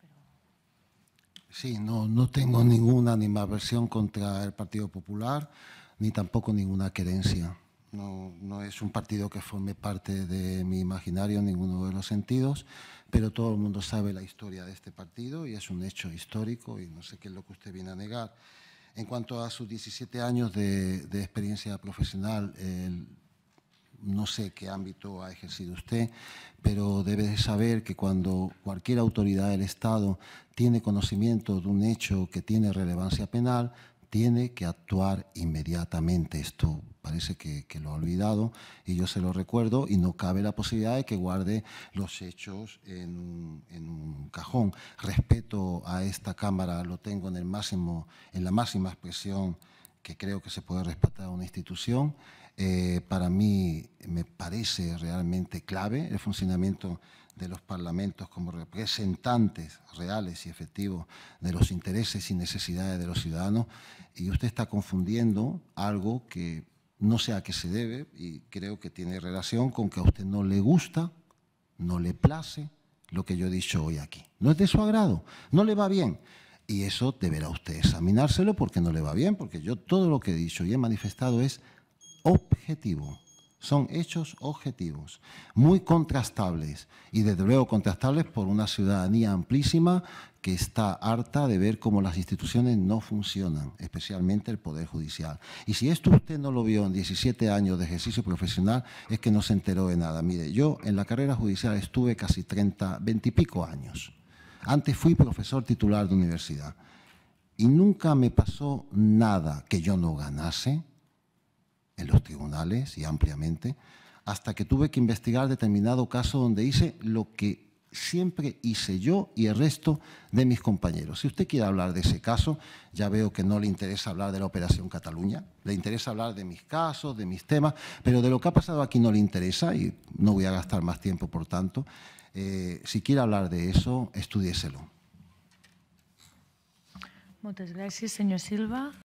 pero... Sí, no, no tengo ninguna versión contra el Partido Popular, ni tampoco ninguna querencia. No, no, es un partido que forme parte de mi imaginario en ninguno de los sentidos, pero todo el mundo sabe la historia de este partido y es un hecho histórico y no sé qué es lo que usted viene a negar. En cuanto a sus 17 años de, de experiencia profesional, el, no sé qué ámbito ha ejercido usted, pero debe saber que cuando cualquier autoridad del Estado tiene conocimiento de un hecho que tiene relevancia penal, tiene que actuar inmediatamente. Esto parece que, lo ha olvidado y yo se lo recuerdo y no cabe la posibilidad de que guarde los hechos en un, cajón. Respeto a esta Cámara, lo tengo en, el máximo, en la máxima expresión que creo que se puede respetar una institución, eh, para mí me parece realmente clave el funcionamiento de los parlamentos como representantes reales y efectivos de los intereses y necesidades de los ciudadanos. Y usted está confundiendo algo que no sé a qué se debe y creo que tiene relación con que a usted no le gusta, no le place lo que yo he dicho hoy aquí. No es de su agrado, no le va bien. Y eso deberá usted examinárselo porque no le va bien, porque yo todo lo que he dicho y he manifestado es objetivo. Son hechos objetivos, muy contrastables y desde luego contrastables por una ciudadanía amplísima que está harta de ver cómo las instituciones no funcionan, especialmente el Poder Judicial. Y si esto usted no lo vio en 17 años de ejercicio profesional, es que no se enteró de nada. Mire, yo en la carrera judicial estuve casi 30, 20 y pico años. Antes fui profesor titular de universidad y nunca me pasó nada que yo no ganase en los tribunales y ampliamente, hasta que tuve que investigar determinado caso donde hice lo que siempre hice yo y el resto de mis compañeros. Si usted quiere hablar de ese caso, ya veo que no le interesa hablar de la Operación Cataluña, le interesa hablar de mis casos, de mis temas, pero de lo que ha pasado aquí no le interesa y no voy a gastar más tiempo, por tanto. Eh, si quiere hablar de eso, estudiéselo. Muchas gracias, señor Silva.